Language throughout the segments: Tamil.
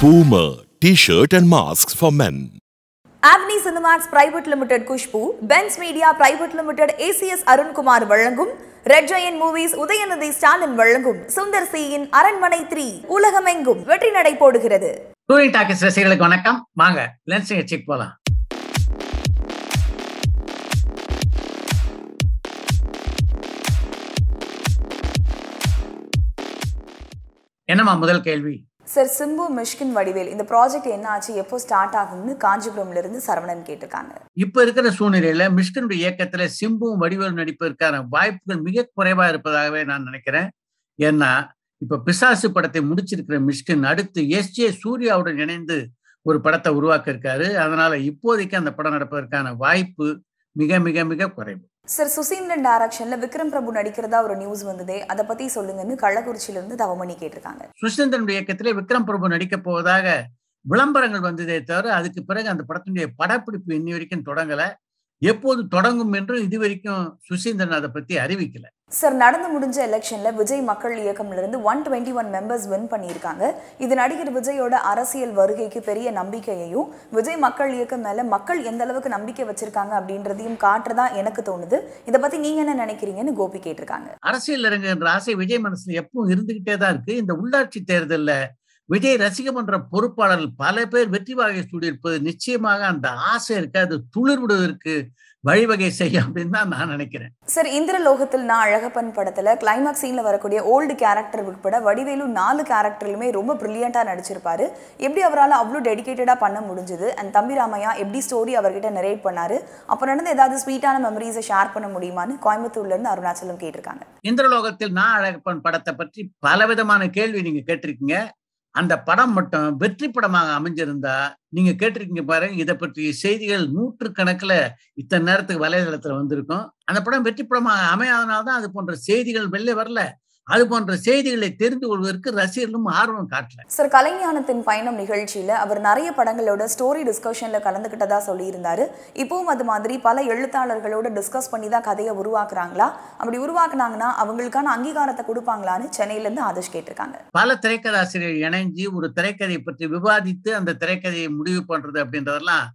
Puma T-shirt and masks for men. Cinemax private limited Khushbu Benz media private limited ACS Arunkumar வழங்கும் red giant movies Udhayanidhi Stalin வழங்கும் சுந்தர் சியின் அரண்மனை த்ரீ உலகமெங்கும் வெற்றி நடை போடுகிறது டூரிங் டாக்கிஸ் ரசிகர்களுக்கு வணக்கம் வாங்க லென்ஸ் நிகழ்ச்சிக்கு போலாம் என்னம்மா முதல் கேள்வி சார் சிம்பு மிஷ்கின் வடிவேல் இந்த ப்ராஜெக்ட் என்ன ஆச்சு எப்போ ஸ்டார்ட் ஆகும்னு காஞ்சிபுரம்ல இருந்து சரவணன் கேட்டிருக்காங்க இப்ப இருக்கிற சூழ்நிலையில மிஷ்கினுடைய இயக்கத்துல சிம்புவும் வடிவேலும் நடிப்பதற்கான வாய்ப்புகள் மிக குறைவா இருப்பதாகவே நான் நினைக்கிறேன் ஏன்னா இப்ப பிசாசு படத்தை முடிச்சிருக்கிற மிஷ்கின் அடுத்து எஸ் ஜே சூர்யாவுடன் இணைந்து ஒரு படத்தை உருவாக்க இருக்காரு அதனால இப்போதைக்கு அந்த படம் நடப்பதற்கான வாய்ப்பு மிக மிக மிக குறைவு சார் சுசீந்திரன் டைரக்ஷன்ல விக்ரம் பிரபு நடிக்கிறதா ஒரு நியூஸ் வந்ததே அதை பத்தி சொல்லுங்கன்னு கள்ளக்குறிச்சியில இருந்து தவமணி கேட்டிருக்காங்க சுசீந்திரனுடைய இயக்கத்திலே விக்ரம் பிரபு நடிக்க போவதாக விளம்பரங்கள் வந்ததே தவிர அதுக்கு பிறகு அந்த படத்தினுடைய படப்பிடிப்பு இன்னி வரைக்கும் தொடங்கலை எப்போது தொடங்கும் என்று இதுவரைக்கும் சுசீந்திரன் அதை பத்தி அறிவிக்கல சார் நடந்து முடிஞ்ச எலெக்ஷன்ல விஜய் மக்கள் இயக்கம்ல இருந்து one twenty one members win பண்ணியிருக்காங்க இது நடிகர் விஜயோட அரசியல் வருகைக்கு பெரிய நம்பிக்கையையும் விஜய் மக்கள் இயக்கம் மேல மக்கள் எந்த அளவுக்கு நம்பிக்கை வச்சிருக்காங்க அப்படின்றதையும் காட்டுறதா எனக்கு தோணுது இதை பத்தி நீங்க என்ன நினைக்கிறீங்கன்னு கோபி கேட்டிருக்காங்க அரசியல் இறங்குன்ற ஆசை விஜய் மனசுல எப்பவும் இருந்துகிட்டே தான் இருக்கு இந்த உள்ளாட்சி தேர்தல்ல விஜய் ரசிக பண்ற பொறுப்பாளர்கள் பல பேர் வெற்றி வாகை சூடியிருப்பது நிச்சயமாக அந்த ஆசை இருக்கு அது துளிர் விடுவதற்கு வழிவகை செய்ய அப்படின்னு தான் நான் நினைக்கிறேன் சார் இந்திரலோகத்தில் நான் அழகப்பன் படத்துல கிளைமேக்ஸ் சீன்ல வரக்கூடிய ஓல்டு கேரக்டர் உட்பட வடிவேலு நாலு கேரக்டர்லுமே ரொம்ப பிரில்லியண்டா நடிச்சிருப்பாரு எப்படி அவரால் அவ்வளோ டெடிக்கேட்டடா பண்ண முடிஞ்சது அண்ட் தம்பி ராமையா எப்படி ஸ்டோரி அவர்கிட்ட நரேட் பண்ணாரு அப்போ நடந்த ஏதாவது ஸ்வீட்டான மெமரிஸை ஷேர் பண்ண முடியுமான்னு கோயம்புத்தூர்ல இருந்து அருணாச்சலம் கேட்டிருக்காங்க இந்திரலோகத்தில் நான் அழகப்பன் படத்தை பற்றி விதமான கேள்வி நீங்க கேட்டிருக்கீங்க அந்த படம் மட்டும் வெற்றி படமாக அமைஞ்சிருந்தா நீங்க கேட்டிருக்கீங்க பாருங்க இதை பற்றிய செய்திகள் நூற்று கணக்குல இத்தனை நேரத்துக்கு வலைதளத்துல வந்திருக்கும் அந்த படம் வெற்றி படமாக அமையாதனால்தான் அது போன்ற செய்திகள் வெளில வரல அது போன்ற செய்திகளை தெரிந்து கொள்வதற்கு ரசிகர்களும் ஆர்வம் காட்டல சார் கலைஞானத்தின் பயணம் நிகழ்ச்சியில அவர் நிறைய படங்களோட ஸ்டோரி டிஸ்கஷன்ல கலந்துகிட்டதா சொல்லியிருந்தாரு இப்பவும் அது மாதிரி பல எழுத்தாளர்களோட டிஸ்கஸ் பண்ணி தான் கதையை உருவாக்குறாங்களா அப்படி உருவாக்குனாங்கன்னா அவங்களுக்கான அங்கீகாரத்தை கொடுப்பாங்களான்னு சென்னையில இருந்து ஆதர்ஷ் கேட்டிருக்காங்க பல திரைக்கதாசிரியர் இணைஞ்சு ஒரு திரைக்கதையை பற்றி விவாதித்து அந்த திரைக்கதையை முடிவு பண்றது அப்படின்றதெல்லாம்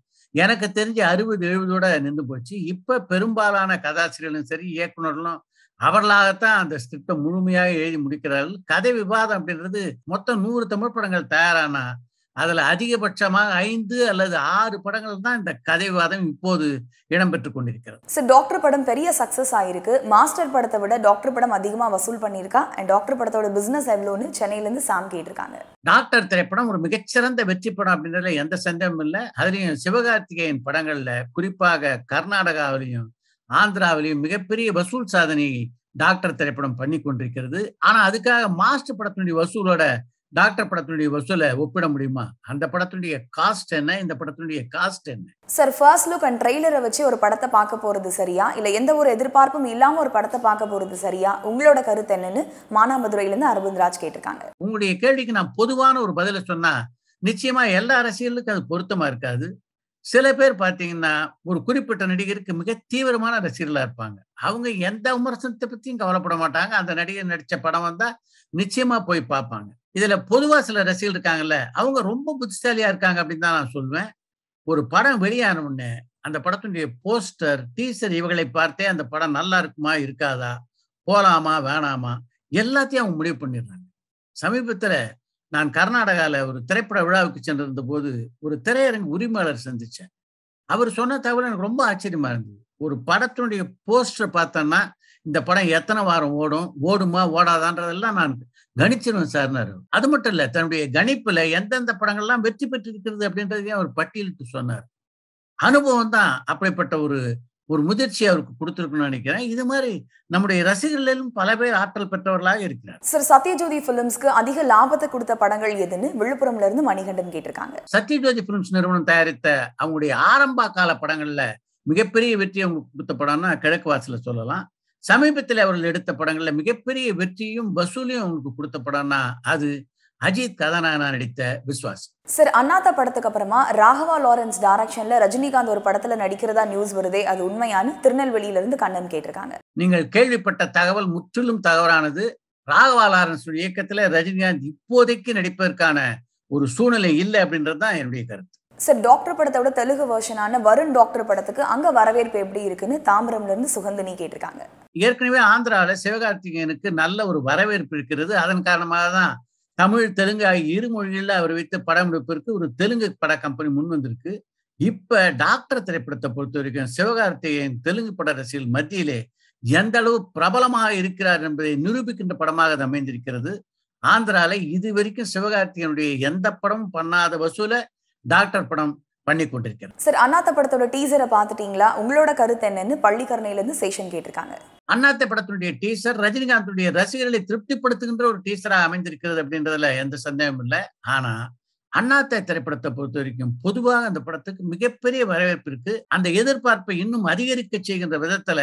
எனக்கு தெரிஞ்சு அறுபது எழுபதோட நின்று போச்சு இப்ப பெரும்பாலான கதாசிரியர்களும் சரி இயக்குநர்களும் அவர்களாகத்தான் அந்த ஸ்கிரிப்டை முழுமையாக எழுதி முடிக்கிறார்கள் கதை விவாதம் அப்படின்றது மொத்தம் நூறு தமிழ் படங்கள் தயாரானா அதுல அதிகபட்சமாக ஐந்து அல்லது ஆறு படங்கள் தான் இந்த கதை விவாதம் இப்போது இடம்பெற்றுக் கொண்டிருக்கிறது சார் டாக்டர் படம் பெரிய சக்சஸ் ஆயிருக்கு மாஸ்டர் படத்தை விட டாக்டர் படம் அதிகமா வசூல் பண்ணிருக்கா அண்ட் டாக்டர் படத்தோட பிசினஸ் எவ்வளவுன்னு சென்னையில இருந்து சாம் கேட்டிருக்காங்க டாக்டர் திரைப்படம் ஒரு மிகச்சிறந்த வெற்றி படம் அப்படின்றதுல எந்த சந்தேகமும் இல்லை அதுலயும் சிவகார்த்திகேயன் படங்கள்ல குறிப்பாக கர்நாடகாவிலையும் ஆந்திராவிலேயும் மிகப்பெரிய வசூல் சாதனை டாக்டர் திரைப்படம் பண்ணி கொண்டிருக்கிறது ஆனா அதுக்காக மாஸ்டர் படத்தினுடைய வசூலோட டாக்டர் படத்தினுடைய வசூலை ஒப்பிட முடியுமா அந்த படத்தினுடைய காஸ்ட் என்ன இந்த படத்தினுடைய காஸ்ட் என்ன சார் ஃபர்ஸ்ட் லுக் அண்ட் ட்ரெய்லரை வச்சு ஒரு படத்தை பார்க்க போறது சரியா இல்லை எந்த ஒரு எதிர்பார்ப்பும் இல்லாமல் ஒரு படத்தை பார்க்க போறது சரியா உங்களோட கருத்து என்னன்னு மானாமதுரையிலிருந்து அரவிந்த் ராஜ் கேட்டிருக்காங்க உங்களுடைய கேள்விக்கு நான் பொதுவான ஒரு பதில சொன்னா நிச்சயமா எல்லா அரசியலுக்கும் அது பொருத்தமா இருக்காது சில பேர் பார்த்தீங்கன்னா ஒரு குறிப்பிட்ட நடிகருக்கு மிக தீவிரமான ரசிகர்களா இருப்பாங்க அவங்க எந்த விமர்சனத்தை பற்றியும் கவலைப்பட மாட்டாங்க அந்த நடிகர் நடிச்ச படம் வந்தால் நிச்சயமா போய் பார்ப்பாங்க இதுல பொதுவா சில ரசிகர்கள் இருக்காங்கல்ல அவங்க ரொம்ப புத்திசாலியா இருக்காங்க அப்படின்னு தான் நான் சொல்லுவேன் ஒரு படம் வெளியான உடனே அந்த படத்தினுடைய போஸ்டர் டீசர் இவர்களை பார்த்தே அந்த படம் நல்லா இருக்குமா இருக்காதா போகலாமா வேணாமா எல்லாத்தையும் அவங்க முடிவு பண்ணிடுறாங்க சமீபத்துல நான் கர்நாடகாவில் ஒரு திரைப்பட விழாவுக்கு சென்றிருந்த போது ஒரு திரையரங்கு உரிமையாளர் சந்தித்தேன் அவர் சொன்ன தகவல் எனக்கு ரொம்ப ஆச்சரியமா இருந்தது ஒரு படத்தினுடைய போஸ்டர் பார்த்தேன்னா இந்த படம் எத்தனை வாரம் ஓடும் ஓடுமா ஓடாதான்றதெல்லாம் நான் கணிச்சிருவேன் சார்னார் அது மட்டும் இல்லை தன்னுடைய கணிப்பில் எந்தெந்த படங்கள்லாம் வெற்றி பெற்றிருக்கிறது அப்படின்றதையும் அவர் பட்டியலிட்டு சொன்னார் அனுபவம் தான் அப்படிப்பட்ட ஒரு ஒரு முதிர்ச்சி அவருக்கு கொடுத்திருக்கணும்னு நினைக்கிறேன் இது மாதிரி நம்முடைய ரசிகர்களிலும் பல பேர் ஆற்றல் பெற்றவர்களாக இருக்கிறார் சார் சத்யஜோதி பிலிம்ஸ்க்கு அதிக லாபத்தை கொடுத்த படங்கள் எதுன்னு விழுப்புரம்ல இருந்து மணிகண்டன் கேட்டிருக்காங்க சத்யஜோதி பிலிம்ஸ் நிறுவனம் தயாரித்த அவங்களுடைய ஆரம்ப கால படங்கள்ல மிகப்பெரிய வெற்றி அவங்களுக்கு கொடுத்த படம்னா கிழக்கு வாசல சொல்லலாம் சமீபத்தில் அவர்கள் எடுத்த படங்கள்ல மிகப்பெரிய வெற்றியும் வசூலையும் அவங்களுக்கு கொடுத்த படம்னா அது அஜித் கதாநாயகனா நடித்த விஸ்வாஸ் சார் அண்ணாத்த படத்துக்கு அப்புறமா ராகவா லாரன்ஸ் டைரக்ஷன்ல ரஜினிகாந்த் ஒரு படத்துல நடிக்கிறதா நியூஸ் வருதே அது உண்மையான திருநெல்வேலியில இருந்து கண்ணன் கேட்டிருக்காங்க நீங்கள் கேள்விப்பட்ட தகவல் முற்றிலும் தகவலானது ராகவா லாரன்ஸ் இயக்கத்துல ரஜினிகாந்த் இப்போதைக்கு நடிப்பதற்கான ஒரு சூழ்நிலை இல்லை அப்படின்றது தான் என்னுடைய கருத்து சார் டாக்டர் படத்தோட தெலுங்கு வருஷனான வருண் டாக்டர் படத்துக்கு அங்க வரவேற்பு எப்படி இருக்குன்னு தாம்பரம்ல இருந்து சுகந்தினி கேட்டிருக்காங்க ஏற்கனவே ஆந்திரால சிவகார்த்திகேயனுக்கு நல்ல ஒரு வரவேற்பு இருக்கிறது அதன் காரணமாக தான் தமிழ் தெலுங்கு ஆகிய இரு மொழிகளில் அவர் வைத்த படமெடுப்பிற்கு ஒரு தெலுங்கு பட கம்பெனி முன் வந்திருக்கு இப்ப டாக்டர் திரைப்படத்தை பொறுத்த வரைக்கும் சிவகார்த்திகேயன் தெலுங்கு பட ரசிகர்கள் மத்தியிலே எந்த அளவு பிரபலமாக இருக்கிறார் என்பதை நிரூபிக்கின்ற படமாக அது அமைந்திருக்கிறது ஆந்திரால இது வரைக்கும் சிவகார்த்திகனுடைய எந்த படமும் பண்ணாத வசூல டாக்டர் படம் பண்ணி கொண்டிருக்கிறது சார் அண்ணாத்த படத்தோட டீசரை பார்த்துட்டீங்களா உங்களோட கருத்து என்னன்னு பள்ளிக்கரணையில இருந்து சேஷன் கேட்டிருக்காங்க அண்ணாத்த படத்தினுடைய டீசர் ரஜினிகாந்தனுடைய ரசிகர்களை திருப்திப்படுத்துகின்ற ஒரு டீசரா அமைந்திருக்கிறது அப்படின்றதுல எந்த சந்தேகம் இல்லை ஆனா அண்ணாத்த திரைப்படத்தை பொறுத்த வரைக்கும் பொதுவாக அந்த படத்துக்கு மிகப்பெரிய வரவேற்பு இருக்கு அந்த எதிர்பார்ப்பை இன்னும் அதிகரிக்க செய்கின்ற விதத்துல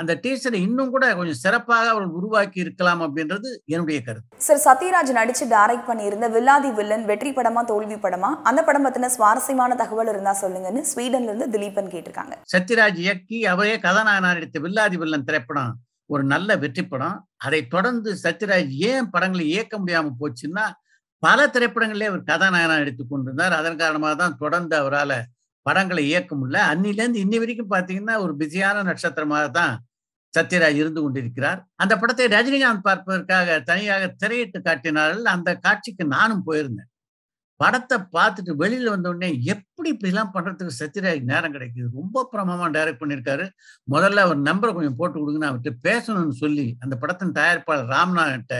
அந்த டீச்சரை இன்னும் கூட கொஞ்சம் சிறப்பாக அவர்கள் உருவாக்கி இருக்கலாம் அப்படின்றது என்னுடைய கருத்து சார் சத்யராஜ் நடிச்சு டைரக்ட் பண்ணியிருந்த வில்லாதி வில்லன் வெற்றி படமா தோல்வி படமா அந்த படம் பத்தின சுவாரஸ்யமான தகவல் இருந்தா சொல்லுங்கன்னு ஸ்வீடன்ல இருந்து திலீபன் கேட்டிருக்காங்க சத்யராஜ் இயக்கி அவரே கதாநாயகன் நடித்த வில்லாதி வில்லன் திரைப்படம் ஒரு நல்ல வெற்றி படம் அதை தொடர்ந்து சத்யராஜ் ஏன் படங்களை இயக்க முடியாம போச்சுன்னா பல திரைப்படங்களே அவர் கதாநாயகனாக எடுத்து கொண்டிருந்தார் அதன் காரணமாக தான் தொடர்ந்து அவரால் படங்களை இயக்க முடியல அன்னிலேருந்து இன்னி வரைக்கும் பார்த்தீங்கன்னா ஒரு பிஸியான நட்சத்திரமாக தான் சத்யராஜ் இருந்து கொண்டிருக்கிறார் அந்த படத்தை ரஜினிகாந்த் பார்ப்பதற்காக தனியாக திரையிட்டு காட்டினார்கள் அந்த காட்சிக்கு நானும் போயிருந்தேன் படத்தை பார்த்துட்டு வெளியில் வந்த உடனே எப்படி இப்படிலாம் பண்ணுறதுக்கு சத்யராஜ் நேரம் கிடைக்குது ரொம்ப பிரமமாக டைரக்ட் பண்ணியிருக்காரு முதல்ல அவர் நம்பரை கொஞ்சம் போட்டு கொடுங்கன்னு அவர்கிட்ட பேசணும்னு சொல்லி அந்த படத்தின் தயாரிப்பாளர் ராம்நாகிட்ட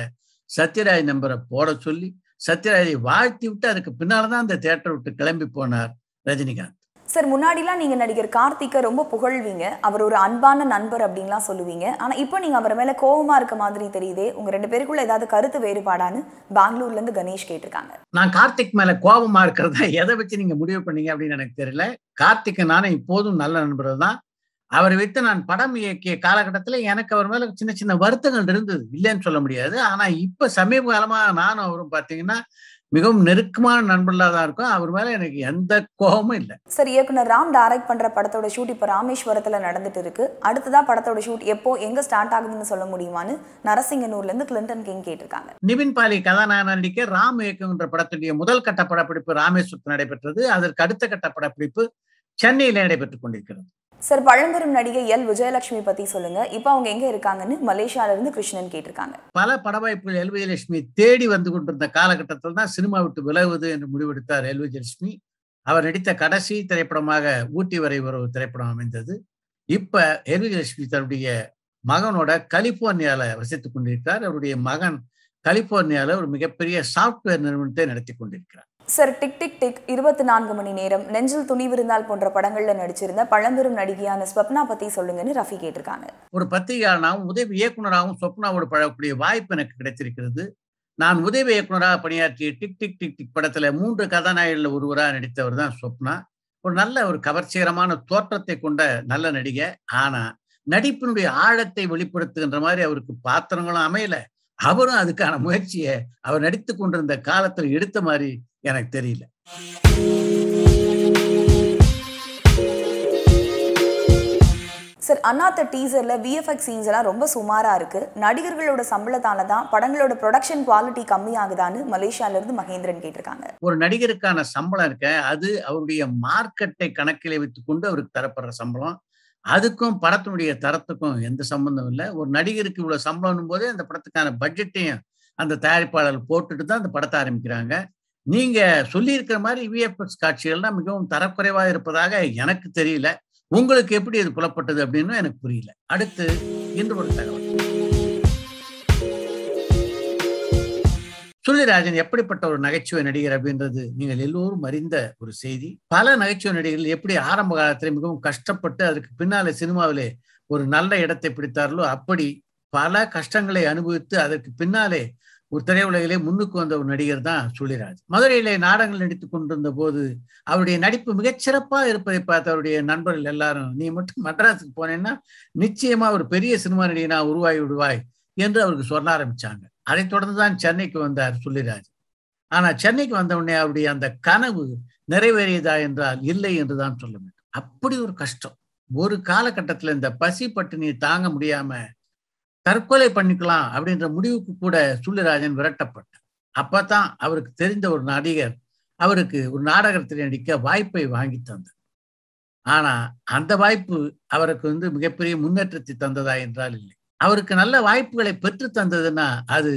சத்யராஜ் நம்பரை போட சொல்லி சத்யராஜை வாழ்த்தி விட்டு அதுக்கு பின்னால் தான் அந்த தேட்டரை விட்டு கிளம்பி போனார் ரஜினிகாந்த் சார் முன்னாடிலாம் நீங்கள் நடிகர் கார்த்திக்கை ரொம்ப புகழ்வீங்க அவர் ஒரு அன்பான நண்பர் அப்படின்லாம் சொல்லுவீங்க ஆனால் இப்போ நீங்கள் அவர் மேலே கோபமாக இருக்க மாதிரி தெரியுதே உங்கள் ரெண்டு பேருக்குள்ள ஏதாவது கருத்து வேறுபாடான்னு பெங்களூர்லேருந்து கணேஷ் கேட்டிருக்காங்க நான் கார்த்திக் மேலே கோபமாக இருக்கிறத எதை வச்சு நீங்கள் முடிவு பண்ணீங்க அப்படின்னு எனக்கு தெரியல கார்த்திக் நானும் இப்போதும் நல்ல நண்பர்கள் தான் அவர் வைத்து நான் படம் இயக்கிய காலகட்டத்தில் எனக்கு அவர் மேல சின்ன சின்ன வருத்தங்கள் இருந்தது இல்லைன்னு சொல்ல முடியாது ஆனா இப்ப சமீப காலமாக நானும் அவரும் பார்த்தீங்கன்னா மிகவும் நெருக்கமான நண்பர்களாக தான் இருக்கும் அவர் மேலே எனக்கு எந்த கோபமும் இல்லை சார் இயக்குனர் ராம் டைரக்ட் பண்ணுற படத்தோட ஷூட் இப்போ ராமேஸ்வரத்தில் நடந்துட்டு இருக்கு அடுத்ததாக படத்தோட ஷூட் எப்போ எங்கே ஸ்டார்ட் ஆகுதுன்னு சொல்ல முடியுமான்னு இருந்து கிளின்டன் கிங் கேட்டிருக்காங்க நிவின் பாலி கதாநாயகன் நடிக்க ராம் இயக்குகின்ற படத்துடைய முதல் கட்ட படப்பிடிப்பு ராமேஸ்வரத்தில் நடைபெற்றது அதற்கு அடுத்த கட்ட படப்பிடிப்பு சென்னையில் நடைபெற்றுக் கொண்டிருக்கிறது சார் பழம்பெரும் நடிகை எல் விஜயலட்சுமி பத்தி சொல்லுங்க இப்போ அவங்க எங்க இருக்காங்கன்னு மலேசியால இருந்து கிருஷ்ணன் கேட்டிருக்காங்க பல படவாய்ப்புகள் எல் விஜயலட்சுமி தேடி வந்து கொண்டிருந்த காலகட்டத்தில் தான் சினிமா விட்டு விலகுவது என்று முடிவெடுத்தார் எல் விஜயலட்சுமி அவர் நடித்த கடைசி திரைப்படமாக ஊட்டி வரை ஒரு திரைப்படம் அமைந்தது இப்ப எல் விஜயலட்சுமி தன்னுடைய மகனோட கலிபோர்னியால வசித்துக் கொண்டிருக்கிறார் அவருடைய மகன் கலிபோர்னியால ஒரு மிகப்பெரிய சாப்ட்வேர் நிறுவனத்தை நடத்தி கொண்டிருக்கிறார் சார் டிக் டிக் டிக் இருபத்தி நான்கு மணி நேரம் நெஞ்சில் விருந்தால் போன்ற படங்கள்ல நடிச்சிருந்த பழம்பெரும் நடிகையான ஸ்வப்னா பத்தி சொல்லுங்கன்னு ரஃபி கேட்டிருக்காங்க ஒரு பத்திரிகையாளனாகவும் உதவி இயக்குனராகவும் ஸ்வப்னாவோடு பழகக்கூடிய வாய்ப்பு எனக்கு கிடைச்சிருக்கிறது நான் உதவி இயக்குனராக பணியாற்றிய டிக் டிக் டிக் டிக் படத்துல மூன்று கதாநாயகர்கள் ஒருவராக நடித்தவர் தான் ஸ்வப்னா ஒரு நல்ல ஒரு கவர்ச்சிகரமான தோற்றத்தை கொண்ட நல்ல நடிகை ஆனா நடிப்பினுடைய ஆழத்தை வெளிப்படுத்துகின்ற மாதிரி அவருக்கு பாத்திரங்களும் அமையலை அவரும் அதுக்கான முயற்சியை அவர் நடித்து கொண்டிருந்த காலத்துல எடுத்த மாதிரி எனக்கு தெரியல சார் அண்ணாத்த டீசர்ல விஎஃப்எக்ஸ் சீன்ஸ் எல்லாம் ரொம்ப சுமாரா இருக்கு நடிகர்களோட சம்பளத்தால தான் படங்களோட ப்ரொடக்ஷன் குவாலிட்டி கம்மி ஆகுதான்னு மலேசியால இருந்து மகேந்திரன் கேட்டிருக்காங்க ஒரு நடிகருக்கான சம்பளம் இருக்க அது அவருடைய மார்க்கெட்டை கணக்கிலே வைத்துக்கொண்டு அவருக்கு தரப்படுற சம்பளம் அதுக்கும் படத்தினுடைய தரத்துக்கும் எந்த சம்பந்தம் இல்லை ஒரு நடிகருக்கு இவ்வளவு சம்பளம் போதே அந்த படத்துக்கான பட்ஜெட்டையும் அந்த தயாரிப்பாளர் போட்டுட்டு தான் அந்த படத்தை ஆரம்பிக்கிறாங்க நீங்க சொல்லியிருக்கிற மாதிரி விஎஃப்எக்ஸ் காட்சிகள்லாம் மிகவும் தரக்குறைவாக இருப்பதாக எனக்கு தெரியல உங்களுக்கு எப்படி இது புலப்பட்டது அப்படின்னு எனக்கு புரியல அடுத்து இன்று ஒரு தகவல் சுழிராஜன் எப்படிப்பட்ட ஒரு நகைச்சுவை நடிகர் அப்படின்றது நீங்கள் எல்லோரும் அறிந்த ஒரு செய்தி பல நகைச்சுவை நடிகர்கள் எப்படி ஆரம்ப காலத்தில் மிகவும் கஷ்டப்பட்டு அதற்கு பின்னாலே சினிமாவிலே ஒரு நல்ல இடத்தை பிடித்தார்களோ அப்படி பல கஷ்டங்களை அனுபவித்து அதற்கு பின்னாலே ஒரு திரையுலகிலே முன்னுக்கு வந்த ஒரு நடிகர் தான் சுழிராஜ் மதுரையிலே நாடகங்கள் நடித்து கொண்டிருந்த போது அவருடைய நடிப்பு மிகச்சிறப்பாக இருப்பதை பார்த்து அவருடைய நண்பர்கள் எல்லாரும் நீ மட்டும் மட்ராஸுக்கு போனேன்னா நிச்சயமா ஒரு பெரிய சினிமா நடிகனா உருவாகி விடுவாய் என்று அவருக்கு சொல்ல ஆரம்பிச்சாங்க அதைத் தொடர்ந்து தான் சென்னைக்கு வந்தார் சொல்லிராஜ் ஆனா சென்னைக்கு வந்த உடனே அவருடைய அந்த கனவு நிறைவேறியதா என்றால் இல்லை என்றுதான் சொல்ல வேண்டும் அப்படி ஒரு கஷ்டம் ஒரு காலகட்டத்துல இந்த பசி பட்டினியை தாங்க முடியாம தற்கொலை பண்ணிக்கலாம் அப்படின்ற முடிவுக்கு கூட சுள்ளிராஜன் விரட்டப்பட்டார் அப்பதான் அவருக்கு தெரிந்த ஒரு நடிகர் அவருக்கு ஒரு நாடகத்தில் நடிக்க வாய்ப்பை வாங்கி தந்தார் ஆனா அந்த வாய்ப்பு அவருக்கு வந்து மிகப்பெரிய முன்னேற்றத்தை தந்ததா என்றால் இல்லை அவருக்கு நல்ல வாய்ப்புகளை பெற்று தந்ததுன்னா அது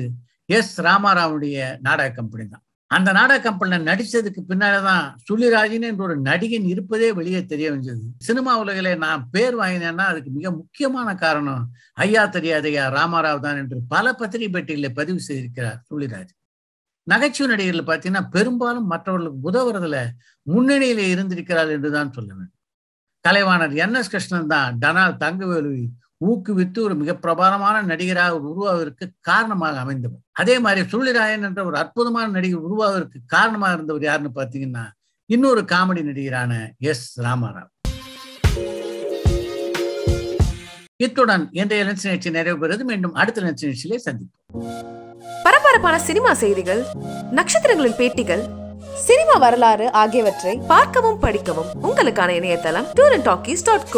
எஸ் ராமாராவுடைய நாடக கம்பெனி தான் அந்த நாடக கம்பெனியில் நடித்ததுக்கு பின்னால்தான் சுழிராஜின் என்ற ஒரு நடிகன் இருப்பதே வெளியே தெரிய வந்தது சினிமா உலகிலே நான் பேர் வாங்கினேன்னா அதுக்கு மிக முக்கியமான காரணம் ஐயா தெரியாதையா ராமாராவ் தான் என்று பல பத்திரிகை பேட்டிகளில் பதிவு செய்திருக்கிறார் சுழிராஜ் நகைச்சுவை நடிகர்கள் பார்த்தீங்கன்னா பெரும்பாலும் மற்றவர்களுக்கு உதவுறதுல முன்னணியில இருந்திருக்கிறார் என்று தான் சொல்ல வேண்டும் கலைவாணர் என் எஸ் கிருஷ்ணன் தான் டனால் தங்கவேலு ஊக்குவித்து ஒரு மிக பிரபலமான நடிகராக உருவாவதற்கு காரணமாக அமைந்தவர் அதே மாதிரி சுள்ளிராயன் என்ற ஒரு அற்புதமான நடிகர் உருவாவதற்கு காரணமாக இருந்தவர் யாருன்னு பார்த்தீங்கன்னா இன்னொரு காமெடி நடிகரான எஸ் ராமாராவ் இத்துடன் இன்றைய நெச்சு நிகழ்ச்சி நிறைவு பெறுவது மீண்டும் அடுத்த லென்ஸ் நிகழ்ச்சியிலே சந்திப்போம் பரபரப்பான சினிமா செய்திகள் நட்சத்திரங்களின் பேட்டிகள் சினிமா வரலாறு ஆகியவற்றை பார்க்கவும் படிக்கவும் உங்களுக்கான இணையதளம் tour and talkies dot go